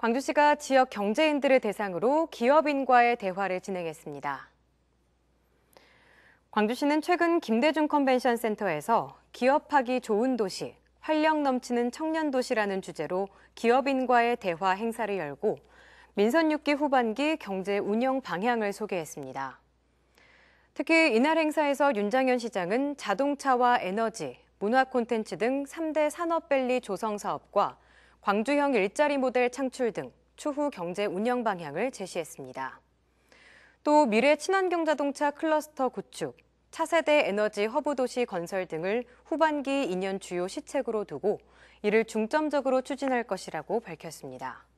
광주시가 지역 경제인들을 대상으로 기업인과의 대화를 진행했습니다. 광주시는 최근 김대중 컨벤션 센터에서 기업하기 좋은 도시, 활력 넘치는 청년 도시라는 주제로 기업인과의 대화 행사를 열고 민선 6기 후반기 경제 운영 방향을 소개했습니다. 특히 이날 행사에서 윤장현 시장은 자동차와 에너지, 문화 콘텐츠 등 3대 산업밸리 조성 사업과 광주형 일자리 모델 창출 등 추후 경제 운영 방향을 제시했습니다. 또 미래 친환경 자동차 클러스터 구축, 차세대 에너지 허브 도시 건설 등을 후반기 2년 주요 시책으로 두고 이를 중점적으로 추진할 것이라고 밝혔습니다.